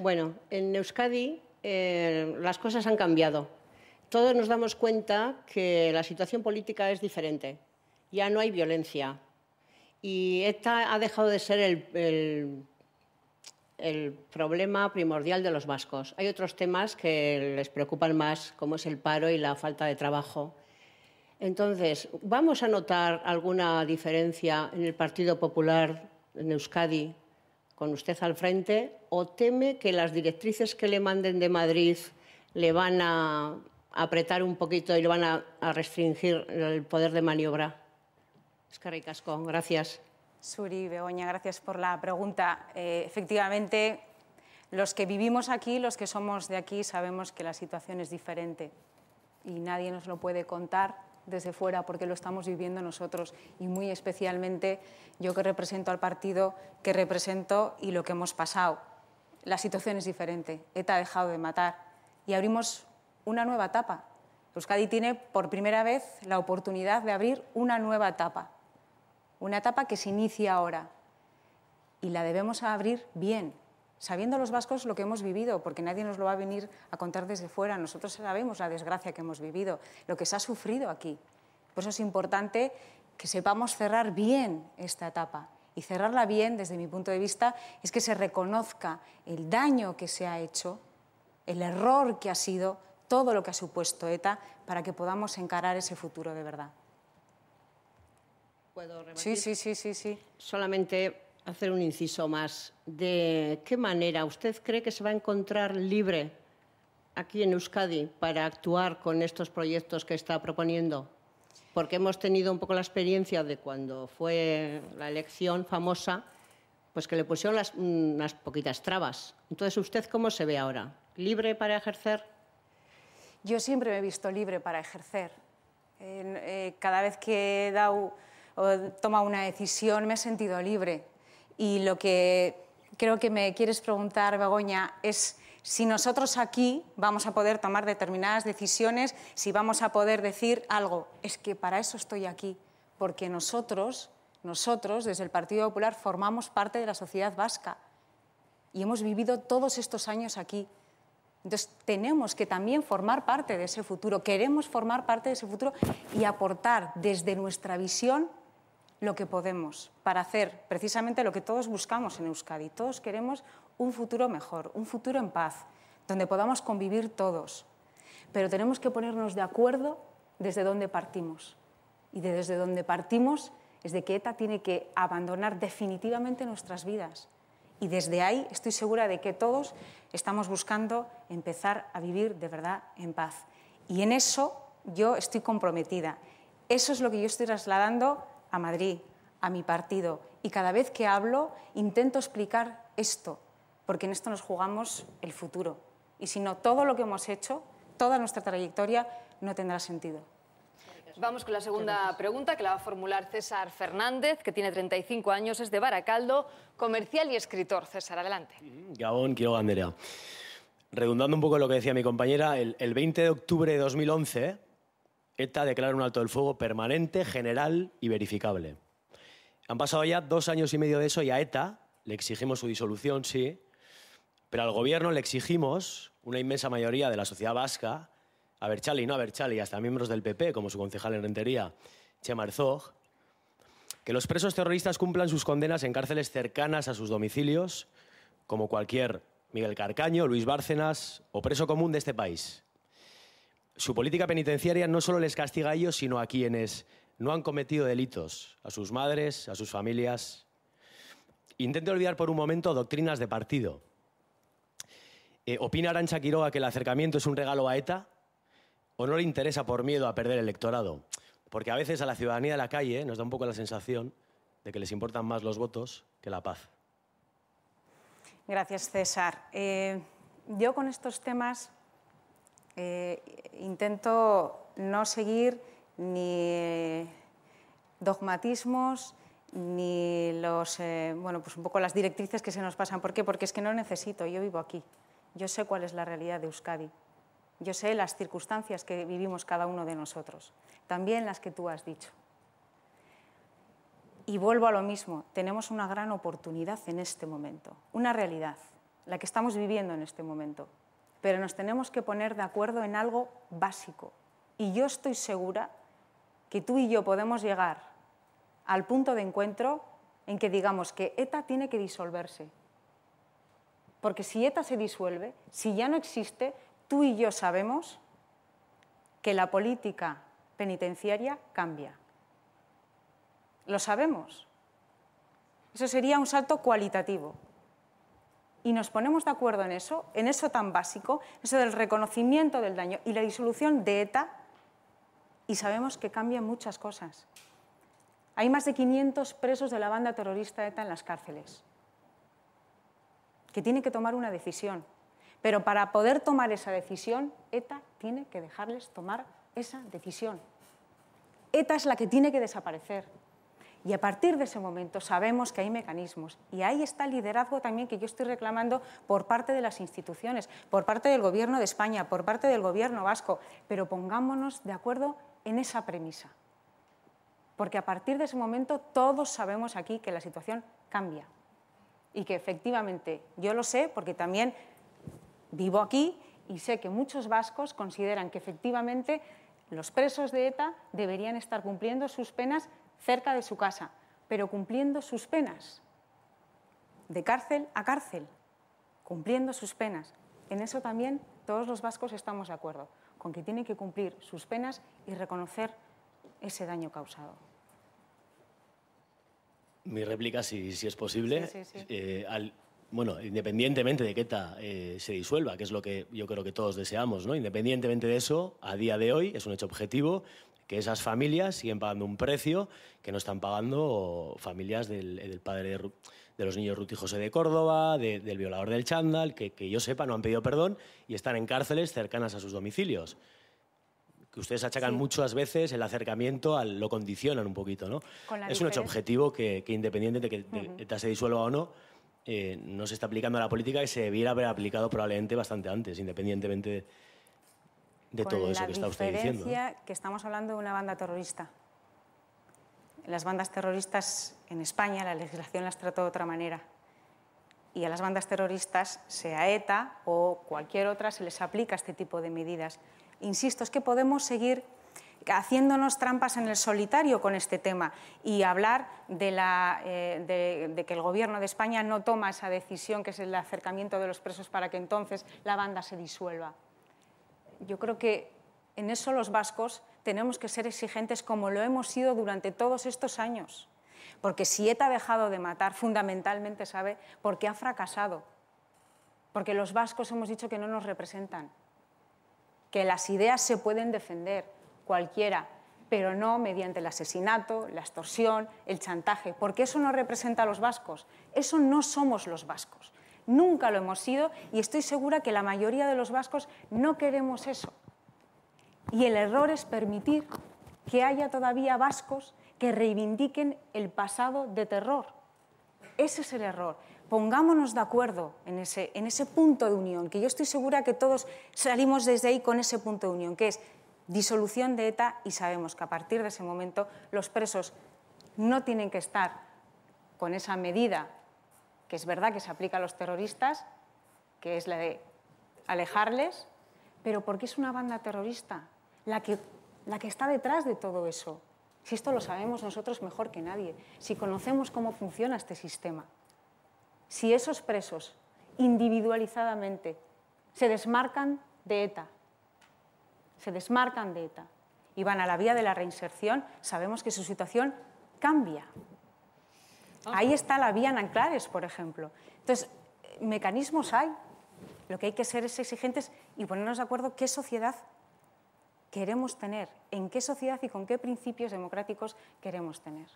Bueno, en Euskadi eh, las cosas han cambiado. Todos nos damos cuenta que la situación política es diferente. Ya no hay violencia. Y esta ha dejado de ser el, el problema primordial de los vascos. Hay otros temas que les preocupan más, como es el paro y la falta de trabajo. Entonces, ¿vamos a notar alguna diferencia en el Partido Popular en Euskadi con usted al frente, o teme que las directrices que le manden de Madrid le van a apretar un poquito y le van a, restringir el poder de maniobra? Es que gracias. Suri Begoña, gracias por la pregunta. Eh, efectivamente, los que vivimos aquí, los que somos de aquí, sabemos que la situación es diferente y nadie nos lo puede contar desde fuera porque lo estamos viviendo nosotros y muy especialmente yo que represento al partido que represento y lo que hemos pasado. La situación es diferente. ETA ha dejado de matar y abrimos una nueva etapa. Euskadi tiene por primera vez la oportunidad de abrir una nueva etapa, una etapa que se inicia ahora y la debemos abrir bien, sabiendo los vascos lo que hemos vivido, porque nadie nos lo va a venir a contar desde fuera. Nosotros sabemos la desgracia que hemos vivido, lo que se ha sufrido aquí. Por eso es importante que sepamos cerrar bien esta etapa. Y cerrarla bien, desde mi punto de vista, es que se reconozca el daño que se ha hecho, el error que ha sido, todo lo que ha supuesto ETA, para que podamos encarar ese futuro de verdad. ¿Puedo Sí, sí, sí, sí, sí. Solamente hacer un inciso más. ¿De qué manera usted cree que se va a encontrar libre aquí en Euskadi para actuar con estos proyectos que está proponiendo? Porque hemos tenido un poco la experiencia de cuando fue la elección famosa, pues que le pusieron unas poquitas trabas. Entonces, ¿usted cómo se ve ahora? ¿Libre para ejercer? Yo siempre me he visto libre para ejercer. Eh, cada vez que he dado o toma una decisión me he sentido libre. Y lo que creo que me quieres preguntar, Begoña, es si nosotros aquí vamos a poder tomar determinadas decisiones, si vamos a poder decir algo. Es que para eso estoy aquí, porque nosotros, nosotros desde el Partido Popular formamos parte de la sociedad vasca y hemos vivido todos estos años aquí. Entonces tenemos que también formar parte de ese futuro, queremos formar parte de ese futuro y aportar desde nuestra visión lo que podemos para hacer precisamente lo que todos buscamos en Euskadi. Todos queremos un futuro mejor, un futuro en paz, donde podamos convivir todos. Pero tenemos que ponernos de acuerdo desde dónde partimos. Y desde dónde partimos es de que ETA tiene que abandonar definitivamente nuestras vidas. Y desde ahí estoy segura de que todos estamos buscando empezar a vivir de verdad en paz. Y en eso yo estoy comprometida. Eso es lo que yo estoy trasladando a Madrid, a mi partido. Y cada vez que hablo intento explicar esto, porque en esto nos jugamos el futuro. Y si no, todo lo que hemos hecho, toda nuestra trayectoria, no tendrá sentido. Vamos con la segunda pregunta que la va a formular César Fernández, que tiene 35 años, es de Baracaldo, comercial y escritor. César, adelante. Mm, Gabón, quiero Andrea. Redundando un poco lo que decía mi compañera, el 20 de octubre de 2011 ETA declara un alto del fuego permanente, general y verificable. Han pasado ya dos años y medio de eso y a ETA le exigimos su disolución, sí, pero al gobierno le exigimos, una inmensa mayoría de la sociedad vasca, a Berchali, y no a Berchali, hasta miembros del PP, como su concejal en Rentería, Chema que los presos terroristas cumplan sus condenas en cárceles cercanas a sus domicilios, como cualquier Miguel Carcaño, Luis Bárcenas o preso común de este país su política penitenciaria no solo les castiga a ellos, sino a quienes no han cometido delitos, a sus madres, a sus familias. Intente olvidar por un momento doctrinas de partido. Eh, ¿Opina Arancha Quiroga que el acercamiento es un regalo a ETA? ¿O no le interesa por miedo a perder electorado? Porque a veces a la ciudadanía de la calle eh, nos da un poco la sensación de que les importan más los votos que la paz. Gracias, César. Eh, yo con estos temas eh, intento no seguir ni eh, dogmatismos ni los eh, bueno pues un poco las directrices que se nos pasan por qué porque es que no necesito yo vivo aquí yo sé cuál es la realidad de Euskadi yo sé las circunstancias que vivimos cada uno de nosotros también las que tú has dicho y vuelvo a lo mismo tenemos una gran oportunidad en este momento una realidad la que estamos viviendo en este momento pero nos tenemos que poner de acuerdo en algo básico. Y yo estoy segura que tú y yo podemos llegar al punto de encuentro en que digamos que ETA tiene que disolverse. Porque si ETA se disuelve, si ya no existe, tú y yo sabemos que la política penitenciaria cambia. Lo sabemos. Eso sería un salto cualitativo y nos ponemos de acuerdo en eso, en eso tan básico, eso del reconocimiento del daño y la disolución de ETA, y sabemos que cambian muchas cosas. Hay más de 500 presos de la banda terrorista ETA en las cárceles, que tiene que tomar una decisión. Pero para poder tomar esa decisión, ETA tiene que dejarles tomar esa decisión. ETA es la que tiene que desaparecer. Y a partir de ese momento sabemos que hay mecanismos y ahí está el liderazgo también que yo estoy reclamando por parte de las instituciones, por parte del Gobierno de España, por parte del Gobierno vasco, pero pongámonos de acuerdo en esa premisa. Porque a partir de ese momento todos sabemos aquí que la situación cambia y que efectivamente, yo lo sé porque también vivo aquí y sé que muchos vascos consideran que efectivamente los presos de ETA deberían estar cumpliendo sus penas cerca de su casa, pero cumpliendo sus penas, de cárcel a cárcel, cumpliendo sus penas. En eso también todos los vascos estamos de acuerdo, con que tienen que cumplir sus penas y reconocer ese daño causado. Mi réplica, si, es posible, eh, bueno, independientemente de que ETA eh, se disuelva, que es lo que yo creo que todos deseamos, ¿no? independientemente de eso, a día de hoy es un hecho objetivo, que esas familias siguen pagando un precio que no están pagando familias del, eh, padre de, los niños Ruti José de Córdoba, del violador del Chándal, que, que yo sepa no han pedido perdón y están en cárceles cercanas a sus domicilios que ustedes achacan muchas veces el acercamiento, al, lo condicionan un poquito, ¿no? Es un hecho objetivo que, que independiente de que se disuelva o no, eh, no se está aplicando a la política y se debiera haber aplicado probablemente bastante antes, independientemente de todo eso que está usted diciendo. que estamos hablando de una banda terrorista. Las bandas terroristas en España, la legislación las trató de otra manera. Y a las bandas terroristas, sea ETA o cualquier otra, se les aplica este tipo de medidas. Insisto, es que podemos seguir haciéndonos trampas en el solitario con este tema y hablar de, eh, que el Gobierno de España no toma esa decisión que es el acercamiento de los presos para que entonces la banda se disuelva yo creo que en eso los vascos tenemos que ser exigentes como lo hemos sido durante todos estos años. Porque si ETA ha dejado de matar, fundamentalmente sabe por qué ha fracasado. Porque los vascos hemos dicho que no nos representan, que las ideas se pueden defender cualquiera, pero no mediante el asesinato, la extorsión, el chantaje, porque eso no representa a los vascos, eso no somos los vascos nunca lo hemos sido y estoy segura que la mayoría de los vascos no queremos eso. Y el error es permitir que haya todavía vascos que reivindiquen el pasado de terror. Ese es el error. Pongámonos de acuerdo en ese, punto de unión, que yo estoy segura que todos salimos desde ahí con ese punto de unión, que es disolución de ETA y sabemos que a partir de ese momento los presos no tienen que estar con esa medida que es verdad que se aplica a los terroristas, que es la de alejarles, pero porque es una banda terrorista la que, la que está detrás de todo eso. Si esto lo sabemos nosotros mejor que nadie, si conocemos cómo funciona este sistema, si esos presos individualizadamente se desmarcan de ETA, se desmarcan de ETA y van a la vía de la reinserción, sabemos que su situación cambia. Ahí está la vía en Anclares, por ejemplo. Entonces, mecanismos hay. Lo que hay que ser es exigentes y ponernos de acuerdo qué sociedad queremos tener, en qué sociedad y con qué principios democráticos queremos tener.